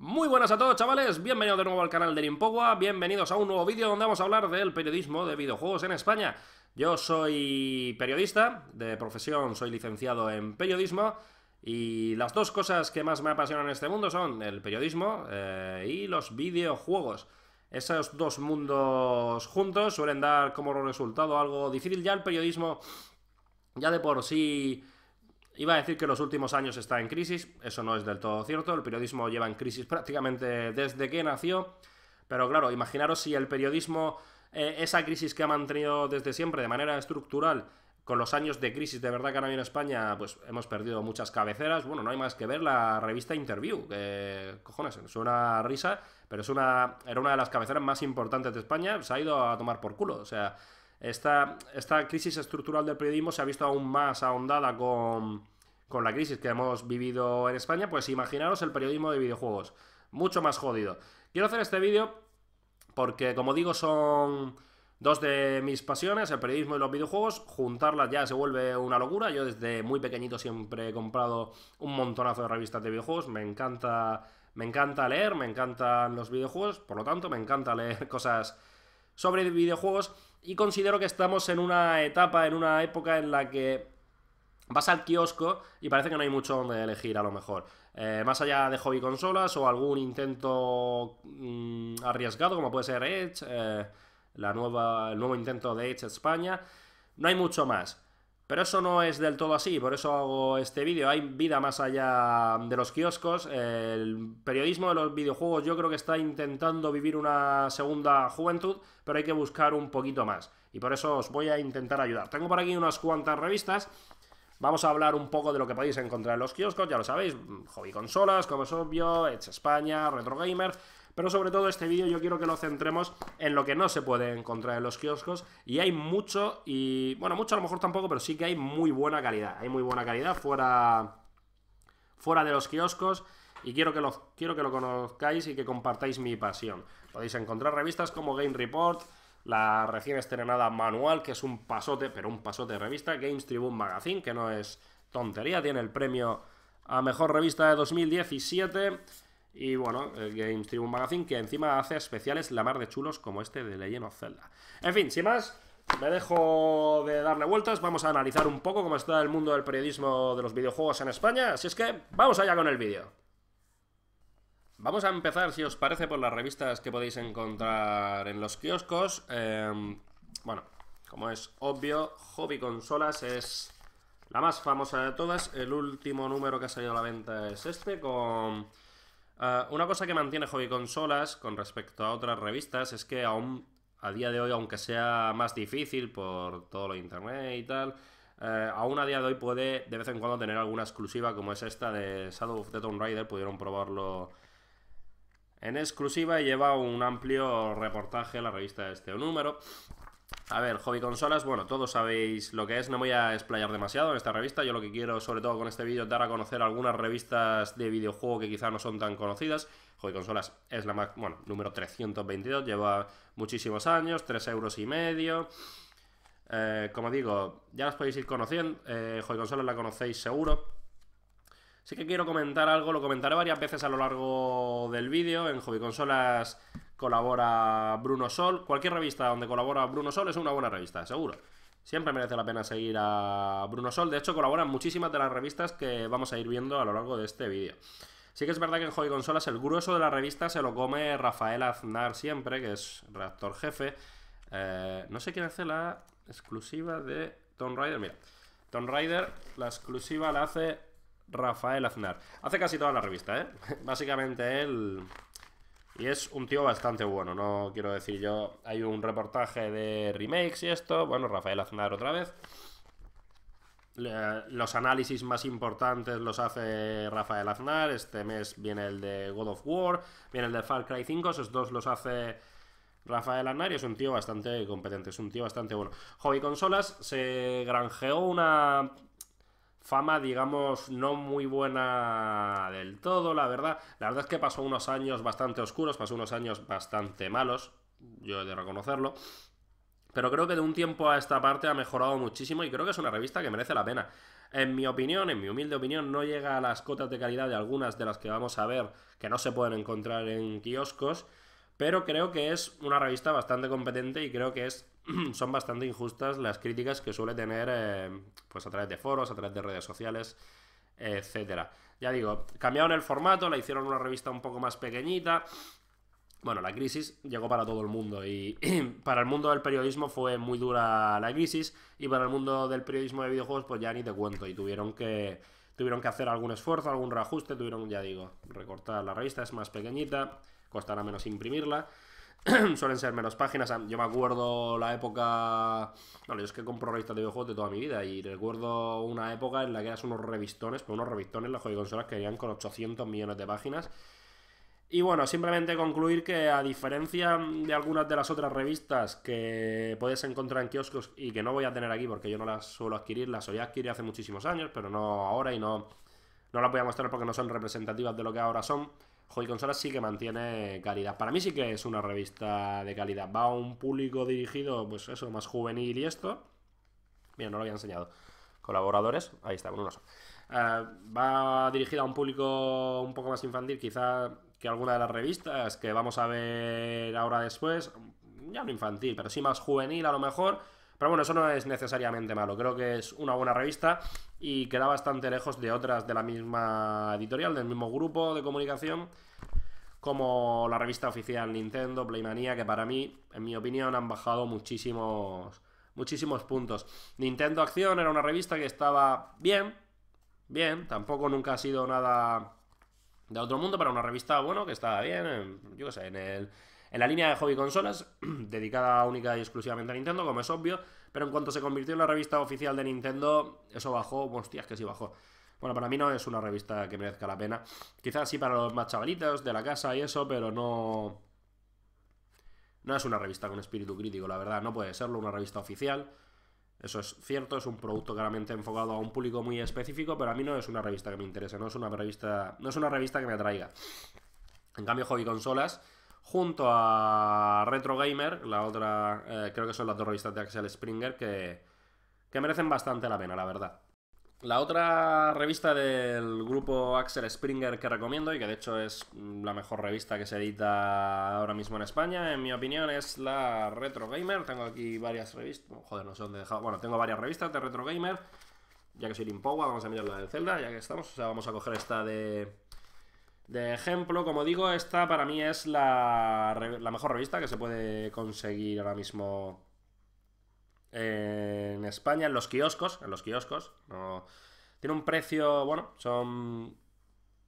Muy buenas a todos chavales, bienvenidos de nuevo al canal de Limpogua, bienvenidos a un nuevo vídeo donde vamos a hablar del periodismo de videojuegos en España. Yo soy periodista, de profesión soy licenciado en periodismo y las dos cosas que más me apasionan en este mundo son el periodismo eh, y los videojuegos. Esos dos mundos juntos suelen dar como resultado algo difícil ya el periodismo, ya de por sí Iba a decir que los últimos años está en crisis, eso no es del todo cierto, el periodismo lleva en crisis prácticamente desde que nació, pero claro, imaginaros si el periodismo, eh, esa crisis que ha mantenido desde siempre de manera estructural, con los años de crisis de verdad que han habido en España, pues hemos perdido muchas cabeceras, bueno, no hay más que ver la revista Interview, que cojones, suena a risa, pero es una, era una de las cabeceras más importantes de España, se ha ido a tomar por culo, o sea... Esta, esta crisis estructural del periodismo se ha visto aún más ahondada con, con la crisis que hemos vivido en España. Pues imaginaros el periodismo de videojuegos, mucho más jodido. Quiero hacer este vídeo porque, como digo, son dos de mis pasiones, el periodismo y los videojuegos, juntarlas ya se vuelve una locura. Yo desde muy pequeñito siempre he comprado un montonazo de revistas de videojuegos, me encanta, me encanta leer, me encantan los videojuegos, por lo tanto me encanta leer cosas sobre videojuegos y considero que estamos en una etapa, en una época en la que vas al kiosco y parece que no hay mucho donde elegir a lo mejor. Eh, más allá de hobby consolas o algún intento mm, arriesgado como puede ser Edge, eh, la nueva, el nuevo intento de Edge España, no hay mucho más. Pero eso no es del todo así, por eso hago este vídeo. Hay vida más allá de los kioscos. El periodismo de los videojuegos yo creo que está intentando vivir una segunda juventud, pero hay que buscar un poquito más. Y por eso os voy a intentar ayudar. Tengo por aquí unas cuantas revistas. Vamos a hablar un poco de lo que podéis encontrar en los kioscos, ya lo sabéis, hobby consolas, como es obvio, Edge España, Retro Gamer, pero sobre todo este vídeo yo quiero que lo centremos en lo que no se puede encontrar en los kioscos y hay mucho y bueno, mucho a lo mejor tampoco, pero sí que hay muy buena calidad, hay muy buena calidad fuera fuera de los kioscos y quiero que lo quiero que lo conozcáis y que compartáis mi pasión. Podéis encontrar revistas como Game Report, la recién estrenada Manual, que es un pasote, pero un pasote de revista, Games Tribune Magazine, que no es tontería, tiene el premio a mejor revista de 2017 y bueno, el Games Tribune Magazine, que encima hace especiales la mar de chulos como este de Legend of Zelda. En fin, sin más, me dejo de darle vueltas, vamos a analizar un poco cómo está el mundo del periodismo de los videojuegos en España, así es que vamos allá con el vídeo. Vamos a empezar, si os parece, por las revistas que podéis encontrar en los kioscos. Em, bueno, como es obvio, Hobby Consolas es la más famosa de todas. El último número que ha salido a la venta es este, con Ah, una cosa que mantiene Hobby Consolas con respecto a otras revistas es que aún a día de hoy, aunque sea más difícil por todo lo internet y tal, eh, aún a día de hoy puede de vez en cuando tener alguna exclusiva como es esta de Shadow of the Tomb Raider. Pudieron probarlo en exclusiva y lleva un amplio reportaje la revista de este número. A ver, hobby consolas, bueno, todos sabéis lo que es, no voy a explayar demasiado en esta revista, yo lo que quiero sobre todo con este vídeo es dar a conocer algunas revistas de videojuego que quizá no son tan conocidas. Hobby consolas es la más, bueno, número 322, lleva muchísimos años, 3 euros y medio. Eh, como digo, ya las podéis ir conociendo, eh, Hobby consolas la conocéis seguro. Sí que quiero comentar algo, lo comentaré varias veces a lo largo del vídeo, en Hobby consolas colabora Bruno Sol. Cualquier revista donde colabora Bruno Sol es una buena revista, seguro. Siempre merece la pena seguir a Bruno Sol. De hecho, colaboran muchísimas de las revistas que vamos a ir viendo a lo largo de este vídeo. Sí que es verdad que en Joy Consolas el grueso de la revista se lo come Rafael Aznar siempre, que es redactor jefe. Eh, no sé quién hace la exclusiva de Tomb Raider. Mira, Tomb Raider, la exclusiva la hace Rafael Aznar. Hace casi toda la revista, ¿eh? Básicamente él... Y es un tío bastante bueno, no quiero decir yo. Hay un reportaje de remakes y esto. Bueno, Rafael Aznar otra vez. los análisis más importantes los hace Rafael Aznar. Este mes viene el de God of War, viene el de Far Cry 5. Esos dos los hace Rafael Aznar y es un tío bastante competente, es un tío bastante bueno. Hobby Consolas se granjeó una fama, digamos, no muy buena del todo, la verdad. La verdad es que pasó unos años bastante oscuros, pasó unos años bastante malos, yo he de reconocerlo. Pero creo que de un tiempo a esta parte ha mejorado muchísimo y creo que es una revista que merece la pena. En mi opinión, en mi humilde opinión, no llega a las cotas de calidad de algunas de las que vamos a ver que no se pueden encontrar en kioscos, pero creo que es una revista bastante competente y creo que es son bastante injustas las críticas que suele tener eh, pues a través de foros, a través de redes sociales, etcétera. Ya digo, cambiaron el formato, la hicieron una revista un poco más pequeñita. Bueno, la crisis llegó para todo el mundo y para el mundo del periodismo fue muy dura la crisis y para el mundo del periodismo de videojuegos pues ya ni te cuento y tuvieron que tuvieron que hacer algún esfuerzo, algún reajuste, tuvieron, ya digo, recortar la revista, es más pequeñita, costará menos imprimirla suelen ser menos páginas. Yo me acuerdo la época. no yo es que compro revistas de videojuegos de toda mi vida y recuerdo una época en la que eras unos revistones, pero pues unos revistones las consolas que eran con 800 millones de páginas. Y bueno, simplemente concluir que a diferencia de algunas de las otras revistas que puedes encontrar en kioscos y que no voy a tener aquí porque yo no las suelo adquirir, las solía adquirir hace muchísimos años, pero no ahora y no, no las voy a mostrar porque no son representativas de lo que ahora son. Joy Consolas sí que mantiene calidad. Para mí sí que es una revista de calidad. Va a un público dirigido, pues eso, más juvenil y esto. Mira, no lo había enseñado. Colaboradores, ahí está, bueno, eh, va dirigida a un público un poco más infantil, quizá que alguna de las revistas que vamos a ver ahora después. Ya no infantil, pero sí más juvenil a lo mejor pero bueno, eso no es necesariamente malo. Creo que es una buena revista y queda bastante lejos de otras de la misma editorial, del mismo grupo de comunicación, como la revista oficial Nintendo, Playmania, que para mí, en mi opinión, han bajado muchísimos, muchísimos puntos. Nintendo Acción era una revista que estaba bien, bien, tampoco nunca ha sido nada de otro mundo, pero una revista, bueno, que estaba bien, yo qué sé, en el en la línea de hobby consolas, dedicada única y exclusivamente a Nintendo, como es obvio, pero en cuanto se convirtió en la revista oficial de Nintendo, eso bajó, hostias que sí bajó. Bueno, para mí no es una revista que merezca la pena. Quizás sí para los más chavalitos de la casa y eso, pero no... No es una revista con espíritu crítico, la verdad, no puede serlo, una revista oficial. Eso es cierto, es un producto claramente enfocado a un público muy específico, pero a mí no es una revista que me interese, no es una revista, no es una revista que me atraiga. En cambio, Hobby Consolas junto a Retro Gamer, la otra, eh, creo que son las dos revistas de Axel Springer, que, que merecen bastante la pena, la verdad. La otra revista del grupo Axel Springer que recomiendo y que de hecho es la mejor revista que se edita ahora mismo en España, en mi opinión, es la Retro Gamer. Tengo aquí varias revistas. Joder, no sé dónde dejado. Bueno, tengo varias revistas de Retro Gamer. Ya que soy Limpowa, vamos a mirar la de Zelda, ya que estamos. O sea, vamos a coger esta de de ejemplo, como digo, esta para mí es la, mejor revista que se puede conseguir ahora mismo en España, en los kioscos. En los kioscos. tiene un precio, bueno, son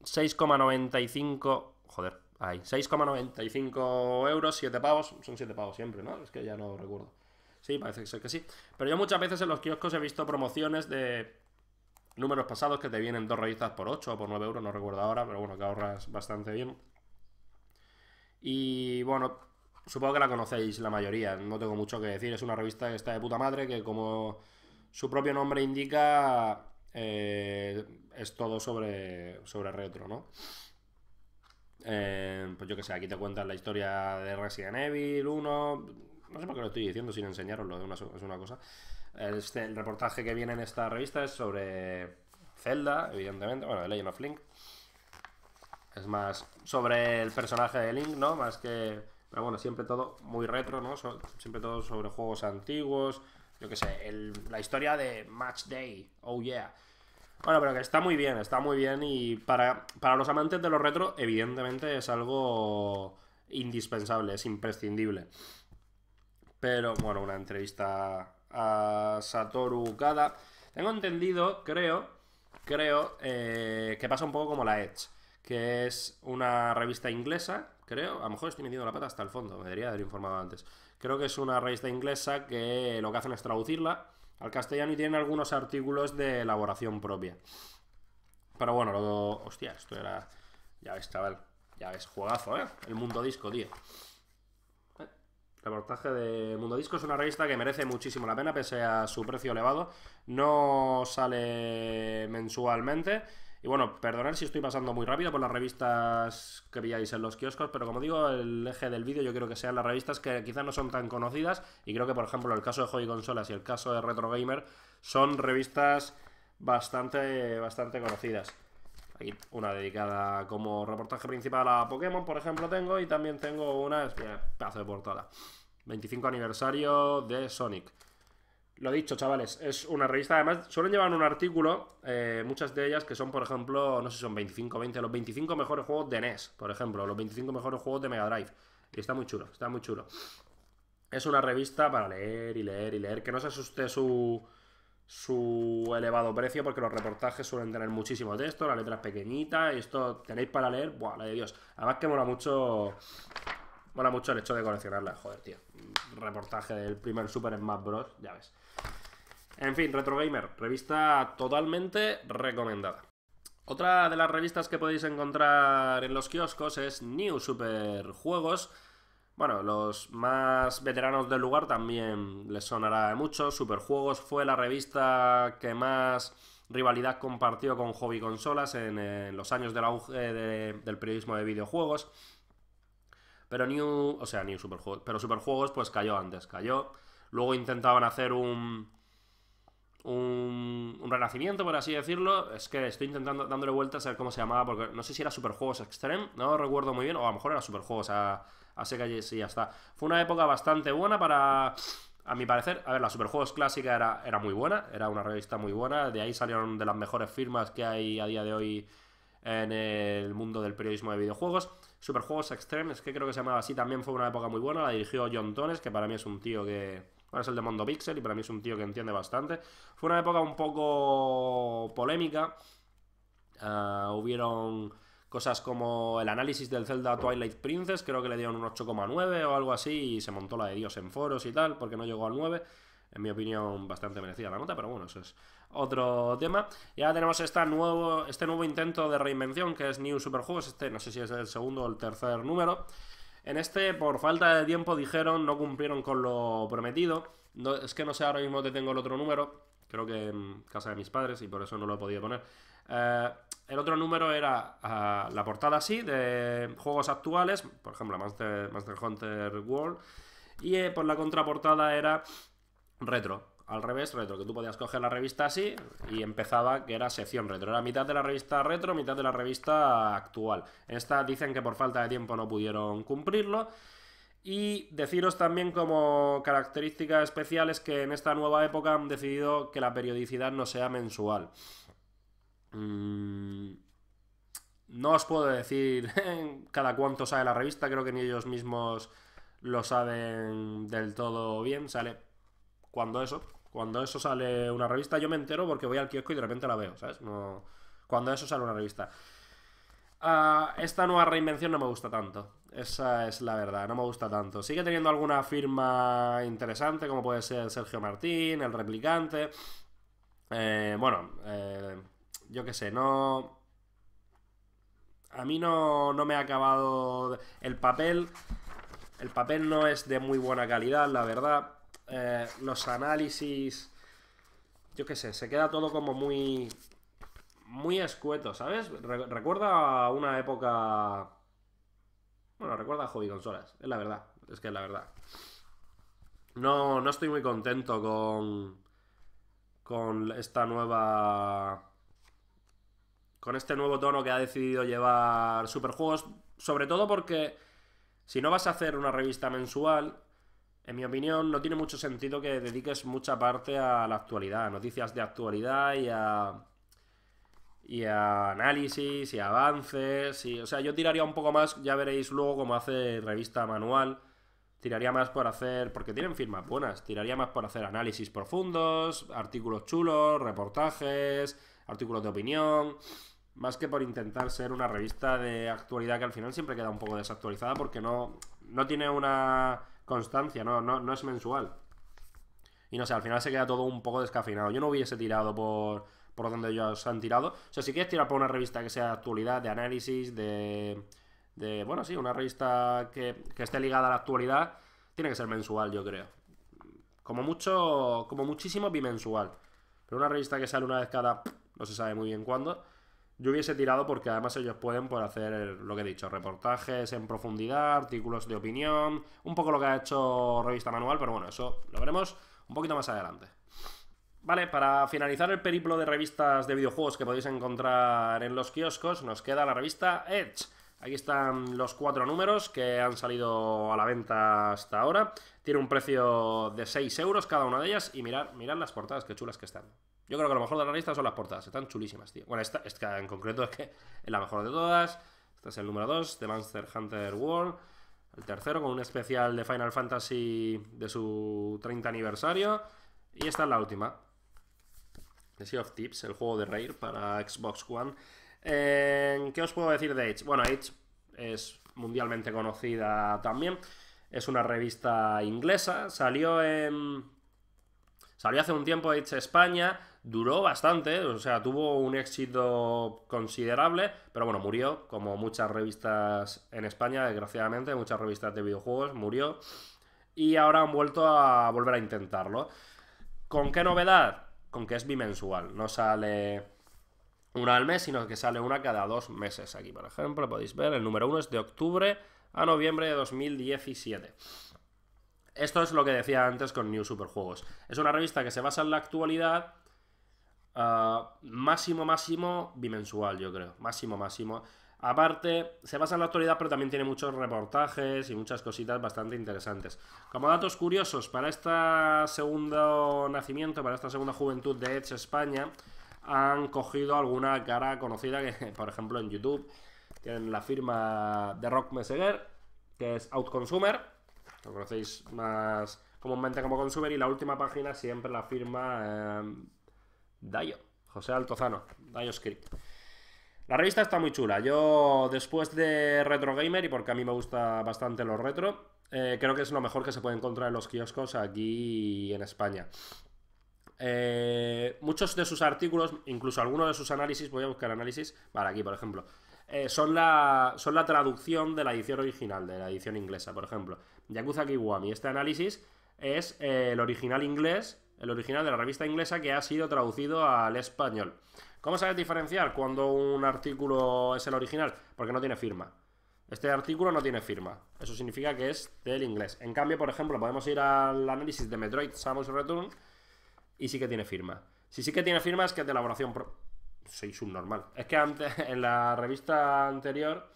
6,95... Joder, 6,95 euros, 7 pavos. Son 7 pavos siempre, ¿no? Es que ya no recuerdo. Sí, parece ser que sí. Pero yo muchas veces en los kioscos he visto promociones de números pasados que te vienen dos revistas por 8 o por 9 euros, no recuerdo ahora, pero bueno, que ahorras bastante bien. Y bueno, supongo que la conocéis la mayoría, no tengo mucho que decir, es una revista que está de puta madre, que como su propio nombre indica, eh, es todo sobre, sobre retro, ¿no? Eh, pues yo que sé, aquí te cuentan la historia de Resident Evil 1, no sé por qué lo estoy diciendo sin enseñaroslo, de una, es una cosa. Este, el reportaje que viene en esta revista es sobre Zelda, evidentemente, bueno, de Legend of Link. Es más sobre el personaje de Link, ¿no? Más que. Pero bueno, siempre todo muy retro, ¿no? siempre todo sobre juegos antiguos. Yo qué sé, la historia de Match Day. Oh yeah. Bueno, pero que está muy bien, está muy bien. Y para, para los amantes de los retro, evidentemente es algo indispensable, es imprescindible. Pero bueno, una entrevista a Satoru Kada Tengo entendido, creo, creo, eh, que pasa un poco como la Edge, que es una revista inglesa, creo, a lo mejor estoy metiendo la pata hasta el fondo, me debería haber informado antes. Creo que es una revista inglesa que lo que hacen es traducirla al castellano y tienen algunos artículos de elaboración propia. Pero bueno, lo... Hostia, esto era... Ya ves, chaval. Ya ves, juegazo, ¿eh? El mundo disco, tío. Reportaje de Mundo Disco es una revista que merece muchísimo la pena, pese a su precio elevado. No sale mensualmente. Y bueno, perdonad si estoy pasando muy rápido por las revistas que veíais en los kioscos, pero como digo, el eje del vídeo yo quiero que sean las revistas que quizás no son tan conocidas. Y creo que, por ejemplo, el caso de Joy Consolas y el caso de Retro Gamer son revistas bastante, bastante conocidas una dedicada como reportaje principal a Pokémon, por ejemplo, tengo. Y también tengo una, espera, pedazo de portada. 25 aniversario de Sonic. Lo dicho, chavales, es una revista. Además, suelen llevar un artículo, eh, muchas de ellas que son, por ejemplo, no sé si son 25 20, los 25 mejores juegos de NES, por ejemplo, los 25 mejores juegos de Mega Drive. Y está muy chulo, está muy chulo. Es una revista para leer y leer y leer. Que no se asuste su su elevado precio porque los reportajes suelen tener muchísimo texto, la letra es pequeñita y esto tenéis para leer, buah, la de Dios. Además que mola mucho mucho el hecho de coleccionarla, joder, tío. Reportaje del primer Super Smash Bros, ya ves. En fin, Retro Gamer, revista totalmente recomendada. Otra de las revistas que podéis encontrar en los kioscos es New Super Juegos bueno, los más veteranos del lugar también les sonará de mucho. Superjuegos fue la revista que más rivalidad compartió con Hobby Consolas en, los años del auge eh, del periodismo de videojuegos. Pero New, o sea, New Superjuegos, pero Superjuegos pues cayó antes, cayó. Luego intentaban hacer un, un, renacimiento, por así decirlo. Es que estoy intentando dándole vueltas a ver cómo se llamaba, porque no sé si era Superjuegos Extreme, no recuerdo muy bien, o a lo mejor era Superjuegos a, a sí, ya está. Fue una época bastante buena para, a mi parecer, a ver, la Superjuegos clásica era, era muy buena, era una revista muy buena, de ahí salieron de las mejores firmas que hay a día de hoy en el mundo del periodismo de videojuegos. Superjuegos Extreme, es que creo que se llamaba así, también fue una época muy buena, la dirigió John Tones, que para mí es un tío que Ahora es el de Mondo Pixel y para mí es un tío que entiende bastante. Fue una época un poco polémica. Ah, hubieron cosas como el análisis del Zelda Twilight Princess, creo que le dieron un 8,9 o algo así, y se montó la de Dios en foros y tal, porque no llegó al 9. En mi opinión, bastante merecida la nota, pero bueno, eso es otro tema. Y ahora tenemos este nuevo intento de reinvención que es New Super Juegos. Este, no sé si es el segundo o el tercer número. En este, por falta de tiempo, dijeron no cumplieron con lo prometido. es que no sé, ahora mismo te tengo el otro número. Creo que en casa de mis padres y por eso no lo he podido poner. Eh, el otro número era ah, la portada así de juegos actuales, por ejemplo, Master, Master Hunter World. Y eh, por pues la contraportada era retro al revés retro, que tú podías coger la revista así y empezaba que era sección retro. Era mitad de la revista retro, mitad de la revista actual. Esta dicen que por falta de tiempo no pudieron cumplirlo. Y deciros también como características especiales que en esta nueva época han decidido que la periodicidad no sea mensual. Mm, no os puedo decir cada cuánto sale la revista, creo que ni ellos mismos lo saben del todo bien, sale cuando eso, cuando eso sale una revista, yo me entero porque voy al kiosco y de repente la veo, ¿sabes? Cuando eso sale una revista. Ah, esta nueva reinvención no me gusta tanto. Esa es la verdad, no me gusta tanto. Sigue teniendo alguna firma interesante, como puede ser Sergio Martín, el replicante. Eh, bueno, eh, yo qué sé, no. A mí no, no me ha acabado. El papel. El papel no es de muy buena calidad, la verdad. Eh, los análisis, yo qué sé, se queda todo como muy, muy escueto, ¿sabes? recuerda una época... Bueno, recuerda a hobby consolas, es la verdad, es que es la verdad. No, no estoy muy contento con, con esta nueva con este nuevo tono que ha decidido llevar Superjuegos, sobre todo porque si no vas a hacer una revista mensual, en mi opinión, no tiene mucho sentido que dediques mucha parte a la actualidad, a noticias de actualidad y a. y a análisis y avances. Y, o sea, yo tiraría un poco más, ya veréis luego cómo hace revista manual. Tiraría más por hacer. porque tienen firmas buenas. Tiraría más por hacer análisis profundos, artículos chulos, reportajes, artículos de opinión. Más que por intentar ser una revista de actualidad que al final siempre queda un poco desactualizada porque no, no tiene una constancia, no, no, no es mensual. Y no sé, al final se queda todo un poco descafinado. Yo no hubiese tirado por, por donde ellos han tirado. O sea, si quieres tirar por una revista que sea de actualidad, de análisis, de. de bueno, sí, una revista que, que, esté ligada a la actualidad, tiene que ser mensual, yo creo. Como mucho. Como muchísimo bimensual. Pero una revista que sale una vez cada. no se sabe muy bien cuándo yo hubiese tirado porque además ellos pueden por hacer lo que he dicho, reportajes en profundidad, artículos de opinión, un poco lo que ha hecho Revista Manual, pero bueno, eso lo veremos un poquito más adelante. Vale, para finalizar el periplo de revistas de videojuegos que podéis encontrar en los kioscos, nos queda la revista Edge. Aquí están los cuatro números que han salido a la venta hasta ahora. Tiene un precio de 6 euros cada una de ellas y mirad, mirad las portadas, que chulas que están. Yo creo que lo mejor de la lista son las portadas, están chulísimas, tío. Bueno, esta, en concreto es que es la mejor de todas. Este es el número 2, The Monster Hunter World. El tercero con un especial de Final Fantasy de su 30 aniversario. Y esta es la última. The Sea of Tips, el juego de reír para Xbox One. Eh, ¿Qué os puedo decir de Age? Bueno, Age es mundialmente conocida también. Es una revista inglesa. Salió en... Salió hace un tiempo Age España duró bastante, o sea, tuvo un éxito considerable, pero bueno, murió, como muchas revistas en España, desgraciadamente, muchas revistas de videojuegos, murió. Y ahora han vuelto a volver a intentarlo. ¿Con qué novedad? Con que es bimensual, no sale una al mes, sino que sale una cada dos meses. Aquí, por ejemplo, podéis ver, el número uno es de octubre a noviembre de 2017. Esto es lo que decía antes con New Superjuegos. Es una revista que se basa en la actualidad Ah, máximo, máximo bimensual, yo creo. Máximo, máximo. Aparte, se basa en la actualidad, pero también tiene muchos reportajes y muchas cositas bastante interesantes. Como datos curiosos, para este segundo nacimiento, para esta segunda juventud de Edge España, han cogido alguna cara conocida, que por ejemplo en YouTube tienen la firma de Rock Meseguer, que es Outconsumer, lo conocéis más comúnmente como Consumer, y la última página siempre la firma... Em, Dayo, José Altozano, Dayo Script. La revista está muy chula. Yo, después de Retro Gamer, y porque a mí me gusta bastante los retro, eh, creo que es lo mejor que se puede encontrar en los kioscos aquí en España. Eh, muchos de sus artículos, incluso algunos de sus análisis, voy a buscar análisis, para aquí por ejemplo, eh, son, la, son la traducción de la edición original, de la edición inglesa, por ejemplo. Yakuza Kiwami, este análisis es el original inglés el original de la revista inglesa que ha sido traducido al español. ¿Cómo sabes diferenciar cuando un artículo es el original? Porque no tiene firma. Este artículo no tiene firma. Eso significa que es del inglés. En cambio, por ejemplo, podemos ir al análisis de Metroid Samus Return y sí que tiene firma. Si sí que tiene firma es que es de elaboración pro... Soy subnormal. Es que antes, en la revista anterior,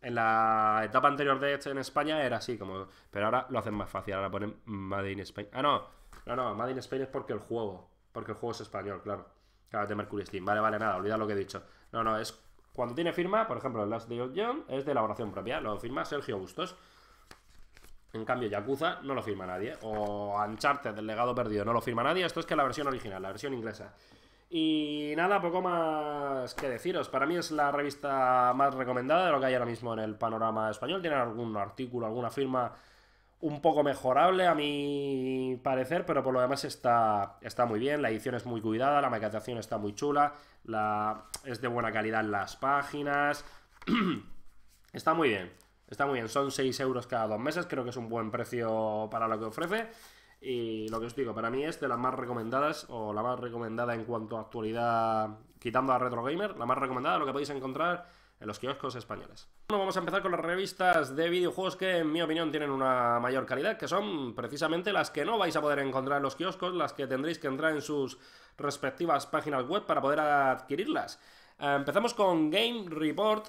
en la etapa anterior de este en España era así, como... Pero ahora lo hacen más fácil, ahora ponen Made in Spain. Ah, no, no, no, Madden Spain es porque el juego. Porque el juego es español, claro. Claro, de Mercury Steam. Vale, vale, nada, olvidad lo que he dicho. No, no, es. Cuando tiene firma, por ejemplo, el Last Day of John es de elaboración propia. Lo firma Sergio Bustos. En cambio, Yakuza no lo firma nadie. O Uncharted, del legado perdido, no lo firma nadie. Esto es que la versión original, la versión inglesa. Y nada, poco más que deciros. Para mí es la revista más recomendada de lo que hay ahora mismo en el panorama español. Tienen algún artículo, alguna firma un poco mejorable a mi parecer, pero por lo demás está, está muy bien, la edición es muy cuidada, la maquetación está muy chula, la, es de buena calidad las páginas, está muy bien, está muy bien, son 6 euros cada dos meses, creo que es un buen precio para lo que ofrece. Y lo que os digo, para mí es de las más recomendadas, o la más recomendada en cuanto a actualidad, quitando a Retro Gamer, la más recomendada, lo que podéis encontrar en los kioscos españoles. vamos a empezar con las revistas de videojuegos que, en mi opinión, tienen una mayor calidad, que son precisamente las que no vais a poder encontrar en los kioscos, las que tendréis que entrar en sus respectivas páginas web para poder adquirirlas. Eh, empezamos con Game Report.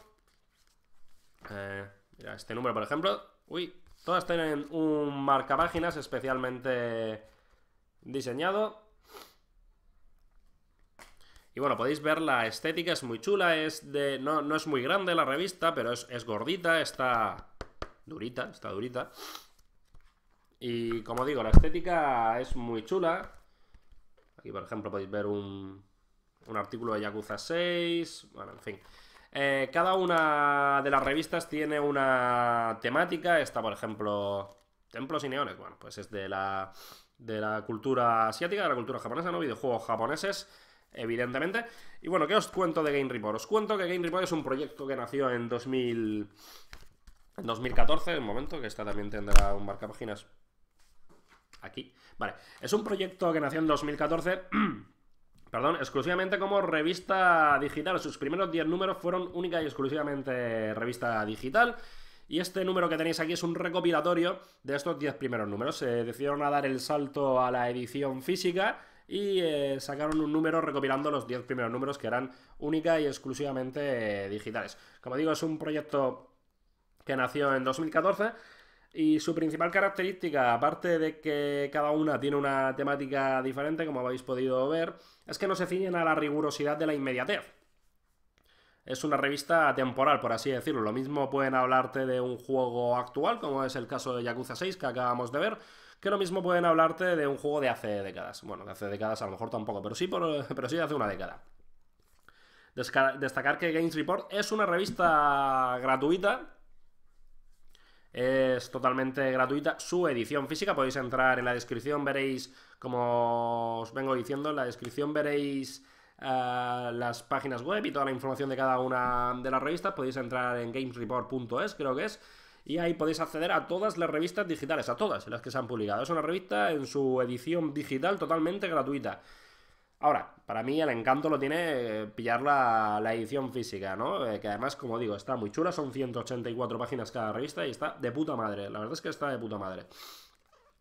Eh, este número, por ejemplo. Uy, todas tienen un marcapáginas especialmente diseñado. Y bueno, podéis ver la estética, es muy chula, es de, no, no es muy grande la revista, pero es, gordita, está durita, está durita. Y como digo, la estética es muy chula. Aquí, por ejemplo, podéis ver un, artículo de Yakuza 6, bueno, en fin. Eh, cada una de las revistas tiene una temática. Esta, por ejemplo, Templos y Neones. Bueno, pues es de la, de la cultura asiática, de la cultura japonesa, ¿no? Videojuegos japoneses evidentemente. Y bueno, ¿qué os cuento de Game Report? Os cuento que Game Report es un proyecto que nació en 2000... En 2014, un momento, que está también tendrá un marca páginas... aquí. Vale, es un proyecto que nació en 2014, perdón, exclusivamente como revista digital. Sus primeros 10 números fueron única y exclusivamente revista digital. Y este número que tenéis aquí es un recopilatorio de estos 10 primeros números. Se decidieron a dar el salto a la edición física y eh, sacaron un número recopilando los 10 primeros números que eran única y exclusivamente eh, digitales. Como digo, es un proyecto que nació en 2014 y su principal característica, aparte de que cada una tiene una temática diferente, como habéis podido ver, es que no se ciñen a la rigurosidad de la inmediatez. Es una revista temporal, por así decirlo. Lo mismo pueden hablarte de un juego actual, como es el caso de Yakuza 6 que acabamos de ver, que lo mismo pueden hablarte de un juego de hace décadas. Bueno, de hace décadas a lo mejor tampoco, pero sí, pero sí de hace una década. destacar que Games Report es una revista gratuita. Es totalmente gratuita su edición física. Podéis entrar en la descripción, veréis, como os vengo diciendo, en la descripción veréis eh, las páginas web y toda la información de cada una de las revistas. Podéis entrar en gamesreport.es, creo que es y ahí podéis acceder a todas las revistas digitales, a todas las que se han publicado. Es una revista en su edición digital totalmente gratuita. Ahora, para mí el encanto lo tiene eh, pillar la, edición física, ¿no? Eh, que además, como digo, está muy chula, son 184 páginas cada revista y está de puta madre. La verdad es que está de puta madre.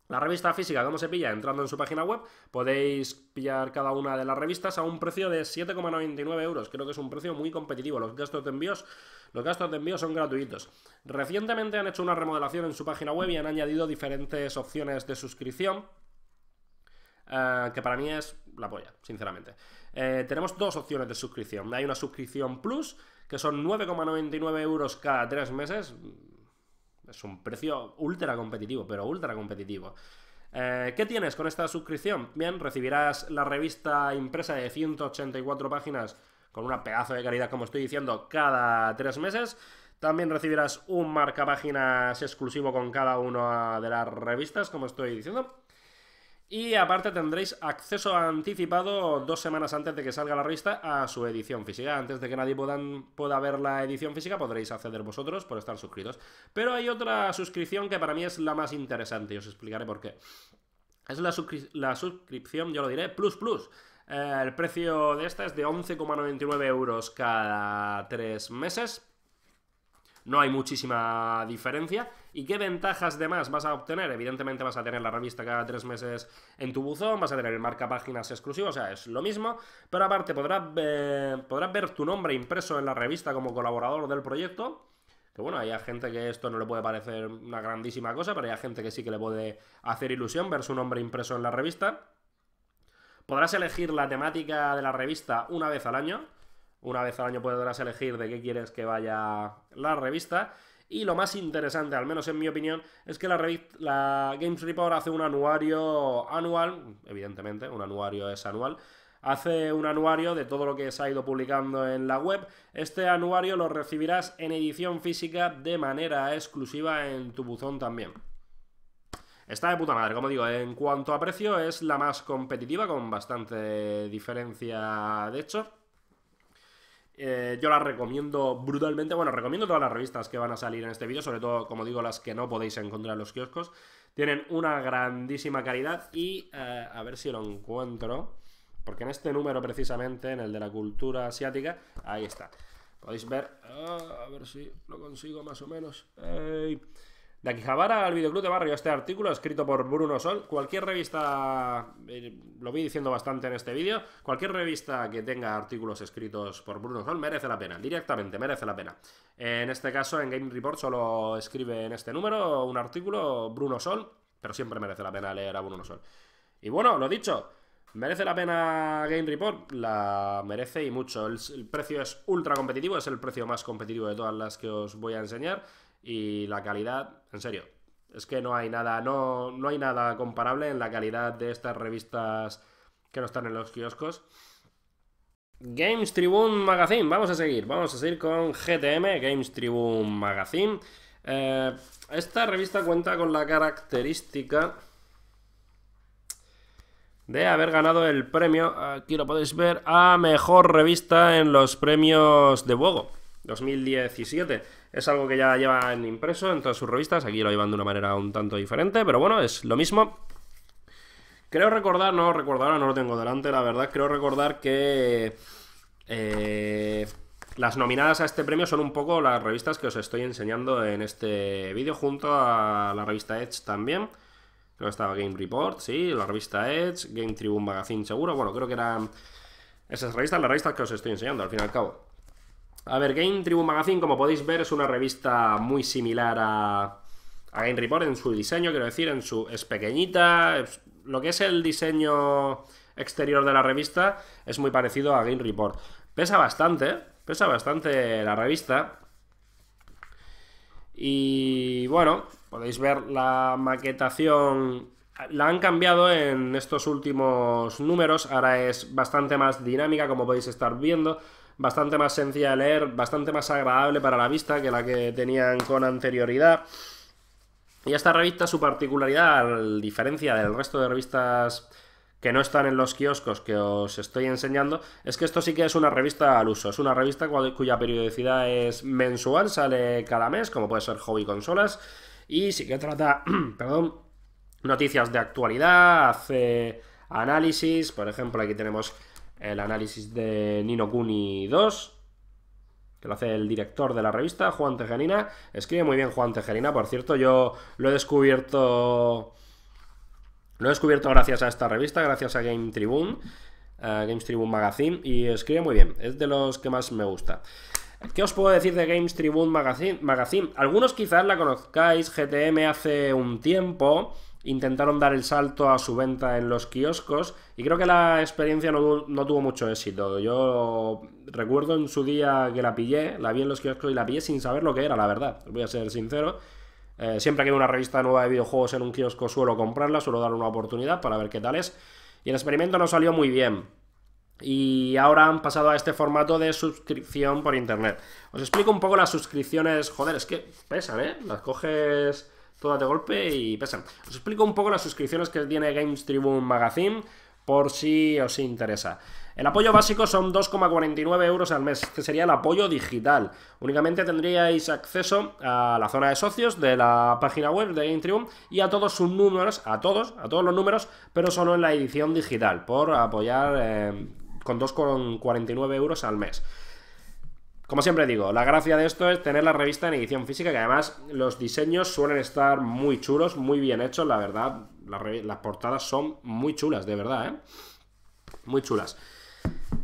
La revista física, ¿cómo se pilla? Entrando en su página web, podéis pillar cada una de las revistas a un precio de 7,99 euros. Creo que es un precio muy competitivo. Los gastos de envíos, los gastos de envío son gratuitos. Recientemente han hecho una remodelación en su página web y han añadido diferentes opciones de suscripción. Eh, que para mí es la polla, sinceramente. Eh, tenemos dos opciones de suscripción. Hay una suscripción plus, que son 9,99 euros cada tres meses. Es un precio ultra competitivo, pero ultra competitivo. Eh, ¿Qué tienes con esta suscripción? Bien, recibirás la revista impresa de 184 páginas con una pedazo de calidad, como estoy diciendo, cada tres meses. También recibirás un marca páginas exclusivo con cada una de las revistas, como estoy diciendo. Y aparte tendréis acceso anticipado dos semanas antes de que salga la revista a su edición física. Antes de que nadie pueda ver la edición física podréis acceder vosotros por estar suscritos. Pero hay otra suscripción que para mí es la más interesante y os explicaré por qué. Es la, suscripción, yo lo diré, Plus Plus. Eh, el precio de esta es de 11,99 euros cada tres meses. No hay muchísima diferencia. ¿Y qué ventajas de más vas a obtener? Evidentemente vas a tener la revista cada tres meses en tu buzón, vas a tener el marca páginas exclusivo, o sea, es lo mismo, pero aparte podrás, podrás ver tu nombre impreso en la revista como colaborador del proyecto. Que bueno, hay gente que esto no le puede parecer una grandísima cosa, pero hay gente que sí que le puede hacer ilusión ver su nombre impreso en la revista. Podrás elegir la temática de la revista una vez al año. Una vez al año podrás elegir de qué quieres que vaya la revista. Y lo más interesante, al menos en mi opinión, es que la, la Games Report hace un anuario anual, evidentemente, un anuario es anual, hace un anuario de todo lo que se ha ido publicando en la web. Este anuario lo recibirás en edición física de manera exclusiva en tu buzón también. Está de puta madre, como digo, en cuanto a precio es la más competitiva, con bastante diferencia de hecho. Eh, yo las recomiendo brutalmente. Bueno, recomiendo todas las revistas que van a salir en este vídeo, sobre todo, como digo, las que no podéis encontrar en los kioscos. Tienen una grandísima calidad y eh, a ver si lo encuentro. Porque en este número, precisamente, en el de la cultura asiática, ahí está. Podéis ver. Ah, a ver si lo consigo más o menos. De aquí Akihabara al videoclub de barrio, este artículo escrito por Bruno Sol. Cualquier revista, eh, lo vi diciendo bastante en este vídeo, cualquier revista que tenga artículos escritos por Bruno Sol merece la pena, directamente merece la pena. En este caso, en Game Report solo escribe en este número un artículo Bruno Sol, pero siempre merece la pena leer a Bruno Sol. Y bueno, lo dicho, ¿Merece la pena Game Report? La merece y mucho. el, precio es ultra competitivo, es el precio más competitivo de todas las que os voy a enseñar y la calidad, en serio, es que no hay nada, no, no hay nada comparable en la calidad de estas revistas que no están en los kioscos. Games Tribune Magazine, vamos a seguir, vamos a seguir con GTM, Games Tribune Magazine. Eh, esta revista cuenta con la característica de haber ganado el premio, aquí lo podéis ver, a mejor revista en los premios de juego 2017. Es algo que ya llevan impreso en todas sus revistas. Aquí lo llevan de una manera un tanto diferente, pero bueno, es lo mismo. Creo recordar, no recuerdo ahora, no lo tengo delante, la verdad. Creo recordar que. Eh, las nominadas a este premio son un poco las revistas que os estoy enseñando en este vídeo, junto a la revista Edge también. Creo que estaba Game Report, sí, la revista Edge, Game Tribune Magazine seguro. Bueno, creo que eran esas revistas, las revistas que os estoy enseñando, al fin y al cabo. A ver, Game Tribune Magazine, como podéis ver, es una revista muy similar a, Game Report en su diseño, quiero decir, en su es pequeñita, lo que es el diseño exterior de la revista es muy parecido a Game Report. Pesa bastante, pesa bastante la revista. Y bueno, podéis ver la maquetación. La han cambiado en estos últimos números, ahora es bastante más dinámica, como podéis estar viendo bastante más sencilla de leer, bastante más agradable para la vista que la que tenían con anterioridad. Y esta revista, su particularidad, a diferencia del resto de revistas que no están en los kioscos que os estoy enseñando, es que esto sí que es una revista al uso, es una revista cuya periodicidad es mensual, sale cada mes, como puede ser Hobby Consolas, y sí que trata, perdón, noticias de actualidad, hace análisis, por ejemplo, aquí tenemos el análisis de Nino Kuni 2, que lo hace el director de la revista, Juan Tejerina. Escribe muy bien Juan Tejerina, por cierto, yo lo he descubierto. Lo he descubierto gracias a esta revista, gracias a Game Tribune, a eh, Games Tribune Magazine, y escribe muy bien, es de los que más me gusta. ¿Qué os puedo decir de Games Tribune Magazine? Magazine? Algunos quizás la conozcáis, GTM hace un tiempo, intentaron dar el salto a su venta en los kioscos y creo que la experiencia no, tuvo mucho éxito. Yo recuerdo en su día que la pillé, la vi en los kioscos y la pillé sin saber lo que era, la verdad, voy a ser sincero. Eh, siempre que hay una revista nueva de videojuegos en un kiosco suelo comprarla, suelo dar una oportunidad para ver qué tal es. Y el experimento no salió muy bien. Y ahora han pasado a este formato de suscripción por internet. Os explico un poco las suscripciones. Joder, es que pesan, ¿eh? Las coges todo de golpe y pesan. Os explico un poco las suscripciones que tiene Games Tribune Magazine por si os interesa. El apoyo básico son 2,49 euros al mes. que sería el apoyo digital. Únicamente tendríais acceso a la zona de socios de la página web de Tribune y a todos sus números, a todos, a todos los números, pero solo en la edición digital, por apoyar eh, con 2,49 euros al mes. Como siempre digo, la gracia de esto es tener la revista en edición física, que además los diseños suelen estar muy chulos, muy bien hechos, la verdad. las portadas son muy chulas, de verdad, ¿eh? Muy chulas.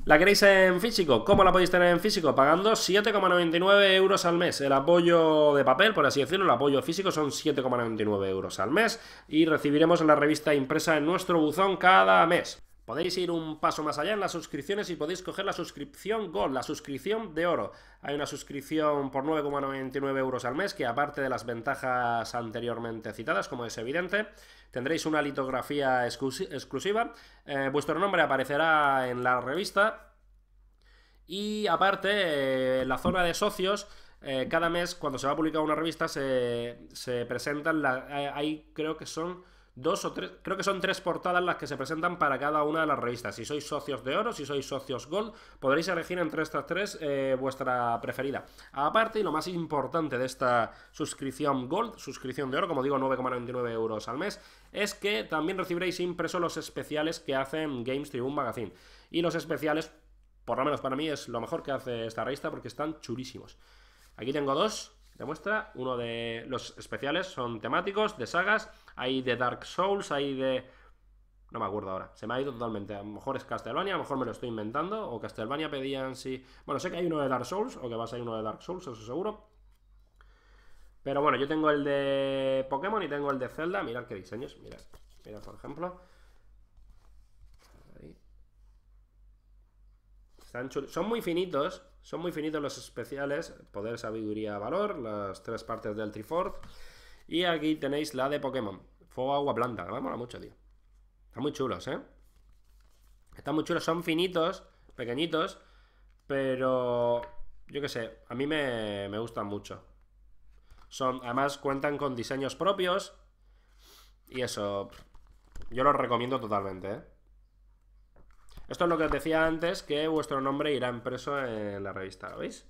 ¿La queréis en físico? ¿Cómo la podéis tener en físico? Pagando 7,99 euros al mes. El apoyo de papel, por así decirlo, el apoyo físico son 7,99 euros al mes y recibiremos la revista impresa en nuestro buzón cada mes. Podéis ir un paso más allá en las suscripciones y podéis coger la suscripción Gold, la suscripción de oro. Hay una suscripción por 9,99 euros al mes que aparte de las ventajas anteriormente citadas, como es evidente, tendréis una litografía exclusiva. Eh, vuestro nombre aparecerá en la revista. Y aparte, eh, la zona de socios eh, cada mes cuando se va a publicar una revista se, presentan, ahí creo que son dos o tres, creo que son tres portadas las que se presentan para cada una de las revistas. Si sois socios de oro, si sois socios gold, podréis elegir entre estas tres eh, vuestra preferida. Aparte, y lo más importante de esta suscripción gold, suscripción de oro, como digo, 9,99 euros al mes, es que también recibiréis impreso los especiales que hacen Games Tribune Magazine. Y los especiales, por lo menos para mí, es lo mejor que hace esta revista porque están chulísimos. Aquí tengo dos te muestra, uno de los especiales son temáticos, de sagas, hay de Dark Souls, hay de... No me acuerdo ahora, se me ha ido totalmente. A lo mejor es Castlevania, a lo mejor me lo estoy inventando. O Castlevania pedían si. Bueno, sé que hay uno de Dark Souls, o que va a ser uno de Dark Souls, eso seguro. Pero bueno, yo tengo el de Pokémon y tengo el de Zelda. Mirad qué diseños, mirad. Mirad, por ejemplo. Son muy finitos. Son muy finitos los especiales. Poder, sabiduría, valor. Las tres partes del Triforce. Y aquí tenéis la de Pokémon. Fuego, agua, planta. Me mola mucho, tío. Están muy chulos, ¿eh? Están muy chulos. Son finitos, pequeñitos. Pero... Yo qué sé. A mí me, me gustan mucho. Son... Además cuentan con diseños propios. Y eso... Yo los recomiendo totalmente, ¿eh? Esto es lo que os decía antes, que vuestro nombre irá impreso en la revista, ¿lo veis?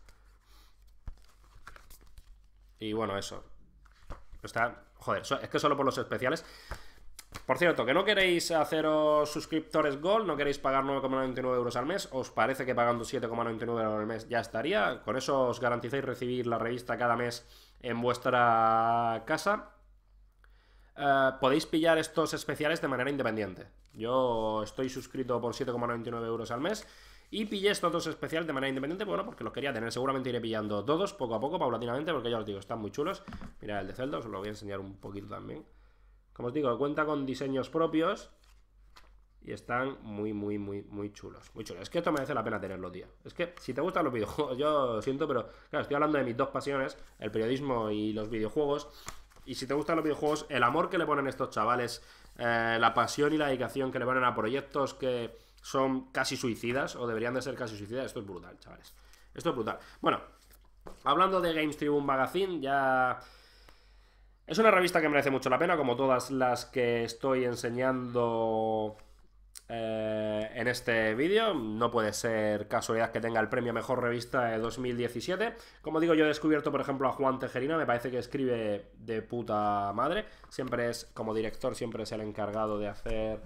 Y bueno, eso. Está, joder, es que solo por los especiales. Por cierto, que no queréis haceros suscriptores Gold, no queréis pagar 9,99 euros al mes, os parece que pagando 7,99 euros al mes ya estaría. Con eso os garantizáis recibir la revista cada mes en vuestra casa. Eh, podéis pillar estos especiales de manera independiente. Yo estoy suscrito por 7,99 euros al mes y pillé estos dos especiales de manera independiente, bueno, porque los quería tener. Seguramente iré pillando todos poco a poco, paulatinamente, porque ya os digo, están muy chulos. Mirad el de Zelda, os lo voy a enseñar un poquito también. Como os digo, cuenta con diseños propios. Y están muy, muy, muy, muy chulos. Muy chulos. Es que esto merece la pena tenerlo, tío. Es que si te gustan los videojuegos, yo siento, pero claro, estoy hablando de mis dos pasiones, el periodismo y los videojuegos. Y si te gustan los videojuegos, el amor que le ponen estos chavales, eh, la pasión y la dedicación que le ponen a proyectos que son casi suicidas, o deberían de ser casi suicidas. Esto es brutal, chavales. Esto es brutal. Bueno, hablando de Games Tribune Magazine, ya... Es una revista que merece mucho la pena, como todas las que estoy enseñando eh, en este vídeo. No puede ser casualidad que tenga el premio Mejor Revista de 2017. Como digo, yo he descubierto, por ejemplo, a Juan Tejerina, me parece que escribe de puta madre. Siempre es, como director, siempre es el encargado de hacer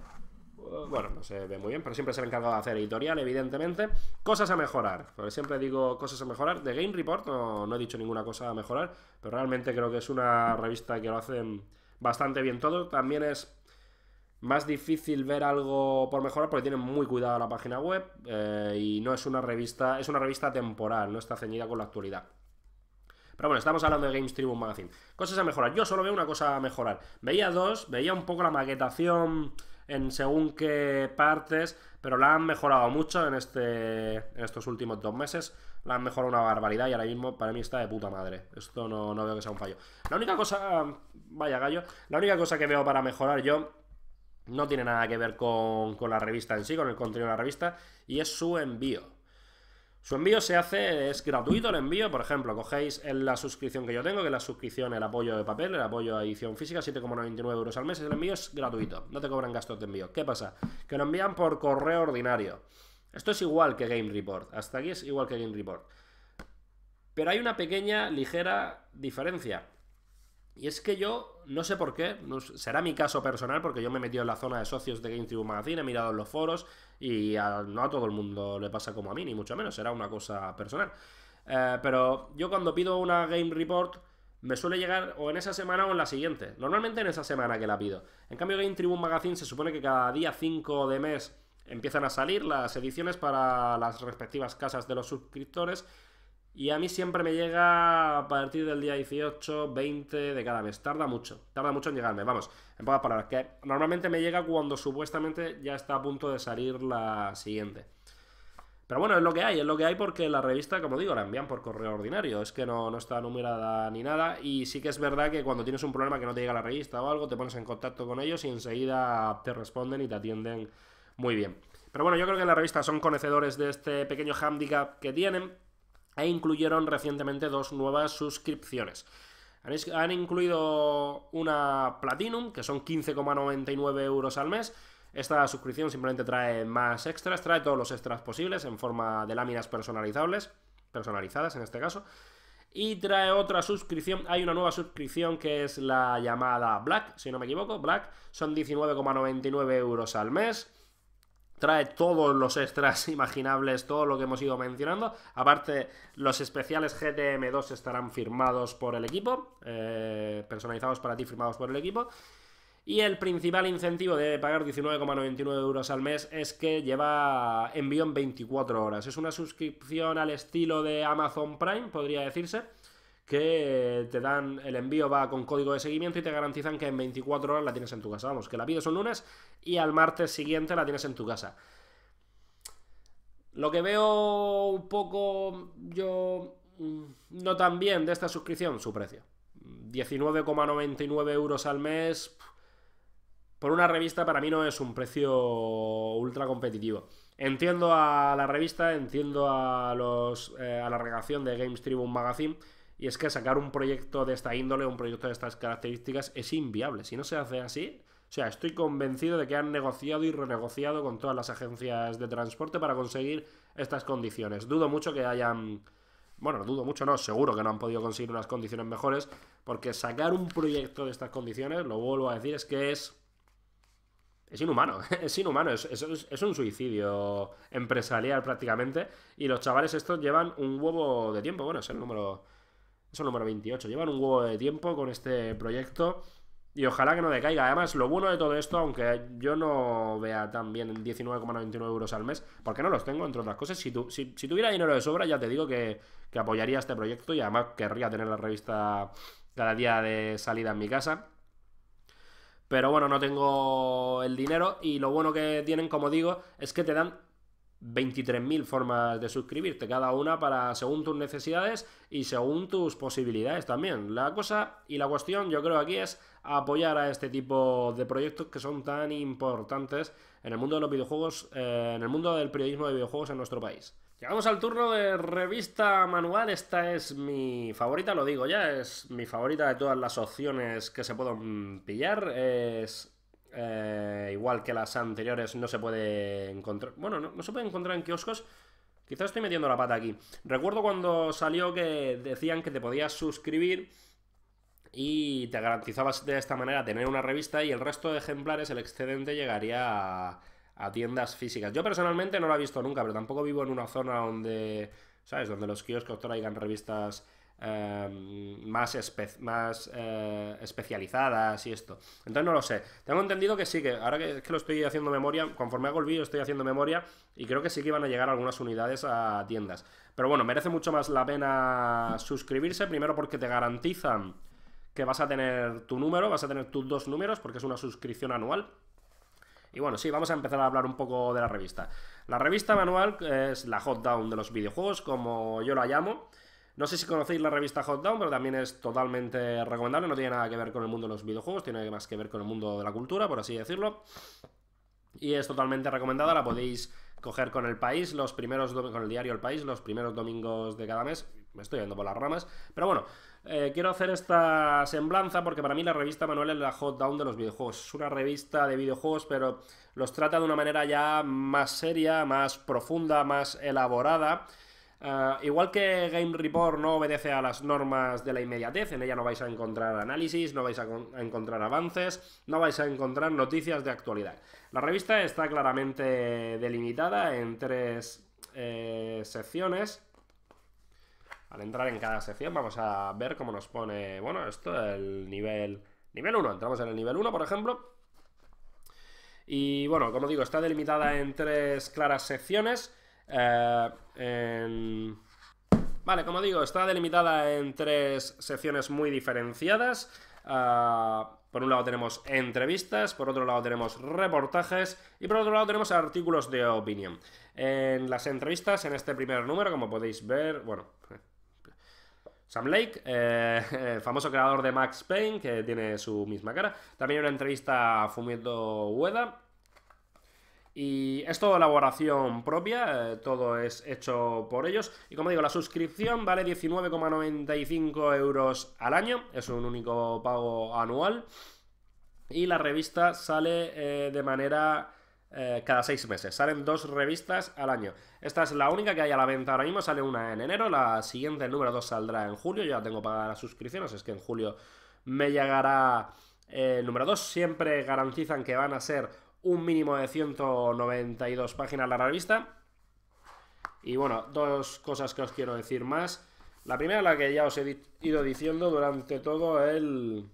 eh, bueno, no se ve muy bien, pero siempre se ha encargado de hacer editorial, evidentemente. Cosas a mejorar. Porque siempre digo cosas a mejorar. De Game Report no, he dicho ninguna cosa a mejorar, pero realmente creo que es una revista que lo hacen bastante bien todo. También es más difícil ver algo por mejorar porque tienen muy cuidado la página web eh, y no es una revista, es una revista temporal, no está ceñida con la actualidad. Pero bueno, estamos hablando de Games Tribune Magazine. Cosas a mejorar. Yo solo veo una cosa a mejorar. Veía dos, veía un poco la maquetación en según qué partes, pero la han mejorado mucho en, este, en estos últimos dos meses. La han mejorado una barbaridad y ahora mismo para mí está de puta madre. Esto no, no veo que sea un fallo. La única cosa, vaya gallo, la única cosa que veo para mejorar yo no tiene nada que ver con la revista en sí, con el contenido de la revista, y es su envío. Su envío se hace, es gratuito el envío, por ejemplo, cogéis en la suscripción que yo tengo, que es la suscripción, el apoyo de papel, el apoyo a edición física, 7,99 euros al mes, el envío es gratuito, no te cobran gastos de envío. ¿Qué pasa? Que lo envían por correo ordinario. Esto es igual que Game Report, hasta aquí es igual que Game Report. Pero hay una pequeña, ligera diferencia. Y es que yo no sé por qué, será mi caso personal, porque yo me he metido en la zona de socios de Game Tribune Magazine, he mirado en los foros y no a todo el mundo le pasa como a mí, ni mucho menos, será una cosa personal. Eh, pero yo cuando pido una Game Report me suele llegar o en esa semana o en la siguiente. Normalmente en esa semana que la pido. En cambio Game Tribune Magazine se supone que cada día 5 de mes empiezan a salir las ediciones para las respectivas casas de los suscriptores y a mí siempre me llega a partir del día 18, 20 de cada mes. Tarda mucho, tarda mucho en llegarme. Vamos, en pocas palabras, que normalmente me llega cuando supuestamente ya está a punto de salir la siguiente. Pero bueno, es lo que hay, es lo que hay porque la revista, como digo, la envían por correo ordinario, es que no, está numerada ni nada y sí que es verdad que cuando tienes un problema que no te llega a la revista o algo, te pones en contacto con ellos y enseguida te responden y te atienden muy bien. Pero bueno, yo creo que en la revista son conocedores de este pequeño handicap que tienen e incluyeron recientemente dos nuevas suscripciones. Han, incluido una Platinum, que son 15,99 euros al mes. Esta suscripción simplemente trae más extras, trae todos los extras posibles en forma de láminas personalizables, personalizadas en este caso. Y trae otra suscripción, hay una nueva suscripción que es la llamada Black, si no me equivoco, Black, son 19,99 euros al mes trae todos los extras imaginables, todo lo que hemos ido mencionando. Aparte, los especiales GTM2 estarán firmados por el equipo, eh, personalizados para ti, firmados por el equipo. Y el principal incentivo de pagar 19,99 euros al mes es que lleva envío en 24 horas. Es una suscripción al estilo de Amazon Prime, podría decirse que te dan el envío va con código de seguimiento y te garantizan que en 24 horas la tienes en tu casa. Vamos, que la pides un lunes y al martes siguiente la tienes en tu casa. Lo que veo un poco yo mm, no tan bien de esta suscripción, su precio. 19,99 euros al mes por una revista para mí no es un precio ultra competitivo. Entiendo a la revista, entiendo a, los, eh, a la regación de Games Tribune Magazine, y es que sacar un proyecto de esta índole, un proyecto de estas características, es inviable. Si no se hace así, o sea, estoy convencido de que han negociado y renegociado con todas las agencias de transporte para conseguir estas condiciones. Dudo mucho que hayan... Bueno, dudo mucho, no, seguro que no han podido conseguir unas condiciones mejores, porque sacar un proyecto de estas condiciones, lo vuelvo a decir, es que es... Es inhumano, es inhumano, es, un suicidio empresarial prácticamente. Y los chavales estos llevan un huevo de tiempo. Bueno, es el número son número 28. Llevan un huevo de tiempo con este proyecto. Y ojalá que no decaiga. Además, lo bueno de todo esto, aunque yo no vea tan bien 19,99 euros al mes, porque no los tengo, entre otras cosas. Si, tuviera dinero de sobra, ya te digo que apoyaría este proyecto y además querría tener la revista cada día de salida en mi casa. Pero bueno, no tengo el dinero y lo bueno que tienen, como digo, es que te dan 23.000 formas de suscribirte, cada una para según tus necesidades y según tus posibilidades también. La cosa y la cuestión yo creo aquí es apoyar a este tipo de proyectos que son tan importantes en el mundo de los videojuegos, eh, en el mundo del periodismo de videojuegos en nuestro país. Llegamos al turno de revista manual, esta es mi favorita, lo digo ya, es mi favorita de todas las opciones que se pueden pillar, es eh, igual que las anteriores, no se puede encontrar. Bueno, no, se puede encontrar en kioscos. Quizás estoy metiendo la pata aquí. Recuerdo cuando salió que decían que te podías suscribir y te garantizabas de esta manera tener una revista y el resto de ejemplares, el excedente, llegaría a, tiendas físicas. Yo personalmente no lo he visto nunca, pero tampoco vivo en una zona donde, ¿sabes?, donde los kioscos traigan revistas Em, más, más eh, especializadas y esto. Entonces no lo sé. Tengo entendido que sí, que ahora que, lo estoy haciendo memoria, conforme hago el vídeo estoy haciendo memoria y creo que sí que iban a llegar algunas unidades a tiendas. Pero bueno, merece mucho más la pena suscribirse, primero porque te garantizan que vas a tener tu número, vas a tener tus dos números porque es una suscripción anual. Y bueno, sí, vamos a empezar a hablar un poco de la revista. La revista manual es la hotdown down de los videojuegos, como yo la llamo. No sé si conocéis la revista Hot Down, pero también es totalmente recomendable. No tiene nada que ver con el mundo de los videojuegos, tiene más que ver con el mundo de la cultura, por así decirlo. Y es totalmente recomendada, la podéis coger con el país, los primeros con el diario El País, los primeros domingos de cada mes. Me estoy yendo por las ramas. Pero bueno, eh, quiero hacer esta semblanza porque para mí la revista Manuel es la hot down de los videojuegos. Es una revista de videojuegos, pero los trata de una manera ya más seria, más profunda, más elaborada. Ah, igual que Game Report no obedece a las normas de la inmediatez, en ella no vais a encontrar análisis, no vais a, encontrar avances, no vais a encontrar noticias de actualidad. La revista está claramente delimitada en tres eh, secciones. Al entrar en cada sección vamos a ver cómo nos pone, bueno, esto el nivel, nivel 1. Entramos en el nivel 1, por ejemplo. Y bueno, como digo, está delimitada en tres claras secciones. Eh, vale, como digo, está delimitada en tres secciones muy diferenciadas. Ah, por un lado tenemos entrevistas, por otro lado tenemos reportajes y por otro lado tenemos artículos de opinión. En las entrevistas, en este primer número, como podéis ver, bueno, Sam Lake, eh, famoso creador de Max Payne, que tiene su misma cara. También una entrevista a Fumito Ueda, y es todo elaboración propia, eh, todo es hecho por ellos. Y como digo, la suscripción vale 19,95 euros al año, es un único pago anual. Y la revista sale eh, de manera eh, cada seis meses. Salen dos revistas al año. Esta es la única que hay a la venta ahora mismo, sale una en enero, la siguiente, el número 2, saldrá en julio. Ya tengo pagada la suscripción, así es que en julio me llegará el número 2. Siempre garantizan que van a ser un mínimo de 192 páginas la revista. Y bueno, dos cosas que os quiero decir más. La primera, la que ya os he ido diciendo durante todo el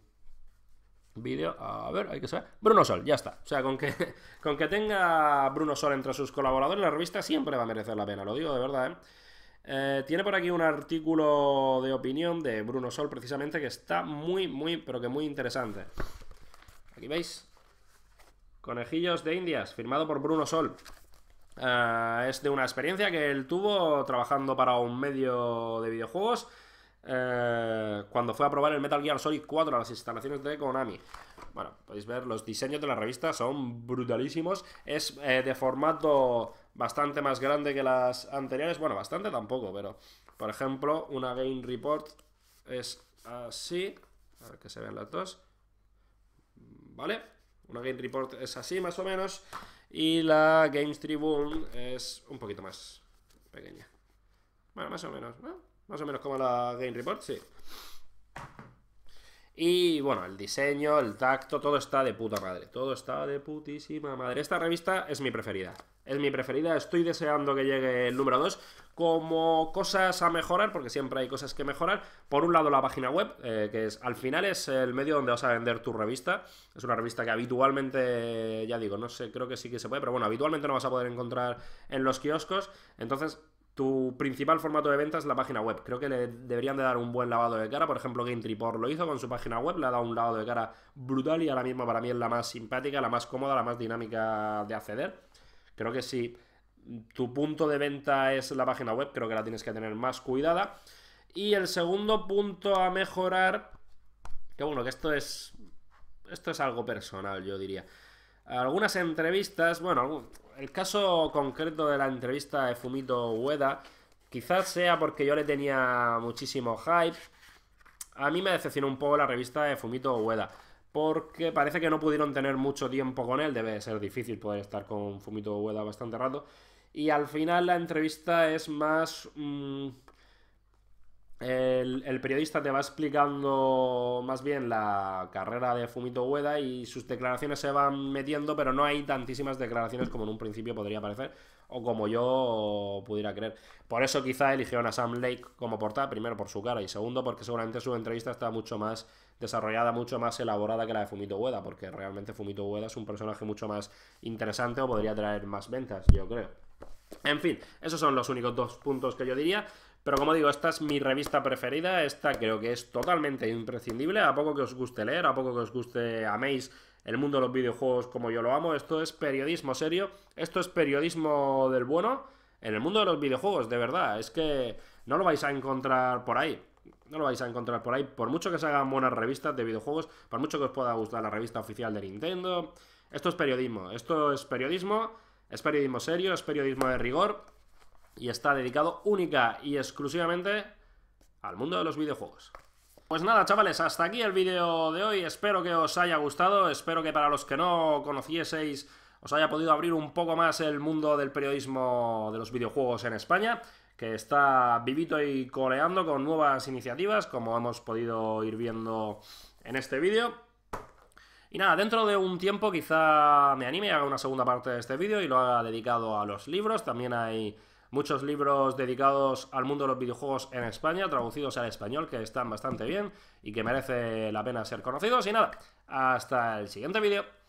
vídeo. A ver, hay que saber. Bruno Sol, ya está. O sea, con que, con que tenga Bruno Sol entre sus colaboradores, la revista siempre va a merecer la pena, lo digo de verdad, ¿eh? eh, tiene por aquí un artículo de opinión de Bruno Sol, precisamente, que está muy, muy, pero que muy interesante. Aquí veis, Conejillos de Indias, firmado por Bruno Sol. Ah, es de una experiencia que él tuvo trabajando para un medio de videojuegos eh, cuando fue a probar el Metal Gear Solid 4 a las instalaciones de Konami. Bueno, podéis ver, los diseños de la revista son brutalísimos. Es eh, de formato bastante más grande que las anteriores. Bueno, bastante tampoco, pero... Por ejemplo, una Game Report es así. A ver que se vean las dos. ¿Vale? Una Game Report es así, más o menos. Y la Games Tribune es un poquito más pequeña. Bueno, más o menos, Más o menos como la Game Report, sí. Y bueno, el diseño, el tacto, todo está de puta madre. Todo está de putísima madre. Esta revista es mi preferida es mi preferida. Estoy deseando que llegue el número 2. Como cosas a mejorar, porque siempre hay cosas que mejorar. Por un lado, la página web, eh, que es al final es el medio donde vas a vender tu revista. Es una revista que habitualmente, ya digo, no sé, creo que sí que se puede, pero bueno, habitualmente no vas a poder encontrar en los kioscos. Entonces, tu principal formato de venta es la página web. Creo que le deberían de dar un buen lavado de cara. Por ejemplo, Game lo hizo con su página web, le ha dado un lavado de cara brutal y ahora mismo para mí es la más simpática, la más cómoda, la más dinámica de acceder. Creo que si tu punto de venta es la página web, creo que la tienes que tener más cuidada. Y el segundo punto a mejorar, que bueno, que esto es, esto es algo personal, yo diría. Algunas entrevistas, bueno, el caso concreto de la entrevista de Fumito Ueda, quizás sea porque yo le tenía muchísimo hype. A mí me decepcionó un poco la revista de Fumito Ueda porque parece que no pudieron tener mucho tiempo con él, debe ser difícil poder estar con Fumito Ueda bastante rato. Y al final la entrevista es más mm, el, periodista te va explicando más bien la carrera de Fumito Ueda y sus declaraciones se van metiendo, pero no hay tantísimas declaraciones como en un principio podría parecer, o como yo pudiera creer. Por eso quizá eligieron a Sam Lake como portada, primero por su cara y segundo porque seguramente su entrevista está mucho más desarrollada, mucho más elaborada que la de Fumito Ueda, porque realmente Fumito Ueda es un personaje mucho más interesante o podría traer más ventas, yo creo. En fin, esos son los únicos dos puntos que yo diría. Pero como digo, esta es mi revista preferida, esta creo que es totalmente imprescindible, a poco que os guste leer, a poco que os guste, améis el mundo de los videojuegos como yo lo amo, esto es periodismo serio, esto es periodismo del bueno en el mundo de los videojuegos, de verdad, es que no lo vais a encontrar por ahí. No lo vais a encontrar por ahí, por mucho que se hagan buenas revistas de videojuegos, por mucho que os pueda gustar la revista oficial de Nintendo. Esto es periodismo, esto es periodismo, es periodismo serio, es periodismo de rigor y está dedicado única y exclusivamente al mundo de los videojuegos. Pues nada, chavales, hasta aquí el vídeo de hoy. Espero que os haya gustado, espero que para los que no conocieseis os haya podido abrir un poco más el mundo del periodismo de los videojuegos en España, que está vivito y coleando con nuevas iniciativas, como hemos podido ir viendo en este vídeo. Y nada, dentro de un tiempo quizá me anime y haga una segunda parte de este vídeo y lo haga dedicado a los libros. También hay muchos libros dedicados al mundo de los videojuegos en España, traducidos al español, que están bastante bien y que merece la pena ser conocidos. Y nada, hasta el siguiente vídeo.